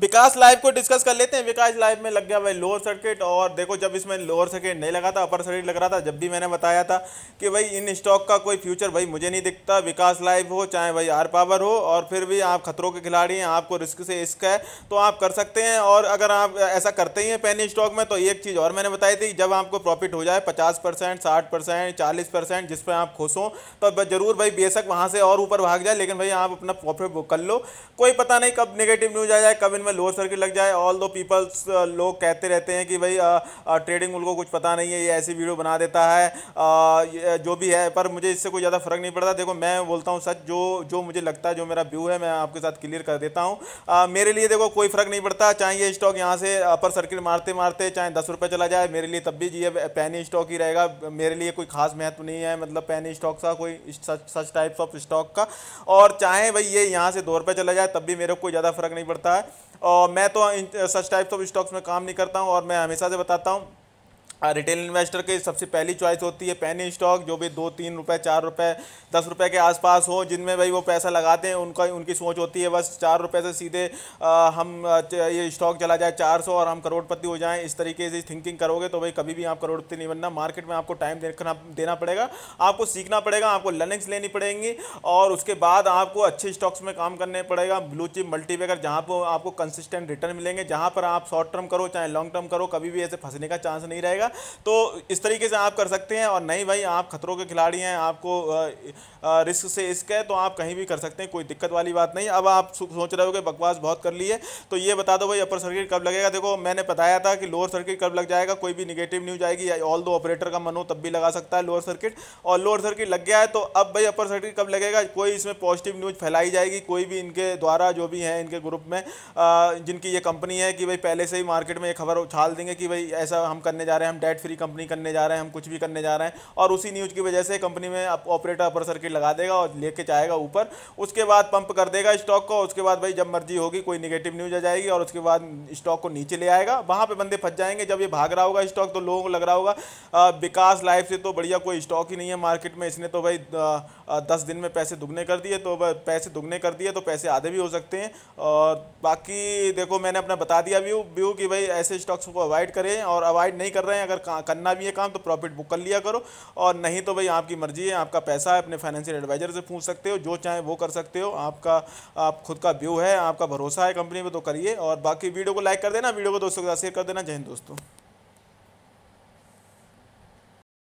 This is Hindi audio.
विकास लाइव को डिस्कस कर लेते हैं विकास लाइव में लग गया भाई लोअर सर्किट और देखो जब इसमें लोअर सर्किट नहीं लगा था अपर सर्किट लग रहा था जब भी मैंने बताया था कि भाई इन स्टॉक का कोई फ्यूचर भाई मुझे नहीं दिखता विकास लाइव हो चाहे भाई आर पावर हो और फिर भी आप खतरों के खिलाड़ी हैं आपको रिस्क से इश्क है तो आप कर सकते हैं और अगर आप ऐसा करते ही हैं पैनी स्टॉक में तो एक चीज़ और मैंने बताई थी जब आपको प्रॉफिट हो जाए पचास परसेंट साठ परसेंट चालीस परसेंट जिस पर आप खुश हों तो ज़रूर भाई बेशक वहाँ से और ऊपर भाग जाए लेकिन भाई आप अपना प्रॉफिट बुक कर लो कोई पता नहीं कब नेगेटिव न्यूज़ आ जाए कब में लोअर सर्किट लग जाए ऑल दो पीपल्स लोग कहते रहते हैं कि भाई ट्रेडिंग uh, uh, उनको कुछ पता नहीं है ये ऐसी वीडियो बना देता है uh, जो भी है पर मुझे इससे कोई ज़्यादा फ़र्क नहीं पड़ता देखो मैं बोलता हूँ सच जो जो मुझे लगता है जो मेरा व्यू है मैं आपके साथ क्लियर कर देता हूँ मेरे लिए देखो कोई फ़र्क नहीं पड़ता चाहे ये स्टॉक यहाँ से अपर सर्किट मारते मारते चाहे दस रुपये चला जाए मेरे लिए तब भी ये पैनी स्टॉक ही रहेगा मेरे लिए कोई खास महत्व नहीं है मतलब पैनी स्टॉक का कोई such such types of stock का और चाहे भाई ये यहाँ से दो रुपये चला जाए तब भी मेरे को कोई ज़्यादा फ़र्क नहीं पड़ता है और मैं तो सच टाइप्स ऑफ स्टॉक्स में काम नहीं करता हूँ और मैं हमेशा से बताता हूँ रिटेल इन्वेस्टर की सबसे पहली चॉइस होती है पैनी स्टॉक जो भी दो तीन रुपये चार रुपये दस रुपये के आसपास हो जिनमें भाई वो पैसा लगाते हैं उनका उनकी सोच होती है बस चार रुपये से सीधे आ, हम ये स्टॉक चला जाए चार सौ और हम करोड़पति हो जाएँ इस तरीके से थिंकिंग करोगे तो भाई कभी भी आप करोड़पति नहीं बनना मार्केट में आपको टाइम देखना देना पड़ेगा आपको सीखना पड़ेगा आपको लर्निंग्स लेनी पड़ेंगी और उसके बाद आपको अच्छे स्टॉक्स में काम करने पड़ेगा ब्लू चिप मल्टी जहाँ पर आपको कंसिस्टेंट रिटर्न मिलेंगे जहाँ पर आप शॉर्ट टर्म करो चाहे लॉन्ग टर्म करो कभी भी ऐसे फंसने का चांस नहीं रहेगा तो इस तरीके से आप कर सकते हैं और नहीं भाई आप खतरों के खिलाड़ी हैं आपको रिस्क से इस्क है तो आप कहीं भी कर सकते हैं कोई दिक्कत वाली बात नहीं अब आप सोच रहे हो कि बकवास बहुत कर ली है तो ये बता दो भाई अपर सर्किट कब लगेगा देखो मैंने बताया था कि लोअर सर्किट कब लग जाएगा कोई भी निगेटिव न्यूज आएगी ऑल दो ऑपरेटर का मन हो तब भी लगा सकता है लोअर सर्किट और लोअर सर्किट लग गया है तो अब भाई अपर सर्किट कब लगेगा कोई इसमें पॉजिटिव न्यूज फैलाई जाएगी कोई भी इनके द्वारा जो भी है इनके ग्रुप में जिनकी ये कंपनी है कि भाई पहले से ही मार्केट में ये खबर उछाल देंगे कि भाई ऐसा हम करने जा रहे हैं हम डेट फ्री कंपनी करने जा रहे हैं हम कुछ भी करने जा रहे हैं और उसी न्यूज़ की वजह से कंपनी में ऑपरेटर अपर सर्किट लगा देगा और लेके जाएगा ऊपर उसके बाद पंप कर देगा स्टॉक को उसके बाद भाई जब मर्जी होगी कोई निगेटिव न्यूज़ आ जाएगी और उसके बाद स्टॉक को नीचे ले आएगा वहाँ पर बंदे फंस जाएंगे जब ये भाग रहा होगा स्टॉक तो लोगों को लग रहा होगा विकास लाइफ से तो बढ़िया कोई स्टॉक ही नहीं है मार्केट में इसने तो भाई दस दिन में पैसे दुगने कर दिए तो पैसे दुगने कर दिए तो पैसे आधे भी हो सकते हैं और बाकी देखो मैंने अपना बता दिया व्यू व्यू कि भाई ऐसे स्टॉक्स को अवॉइड करें और अवॉइड नहीं कर रहे हैं अगर करना भी है काम तो प्रॉफिट बुक कर लिया करो और नहीं तो भाई आपकी मर्जी है आपका पैसा है अपने फाइनेंशियल एडवाइजर से पूछ सकते हो जो चाहे वो कर सकते हो आपका आप खुद का व्यू है आपका भरोसा है कंपनी में तो करिए और बाकी वीडियो को लाइक कर देना वीडियो को दोस्तों के साथ शेयर कर देना जय हिंद दोस्तों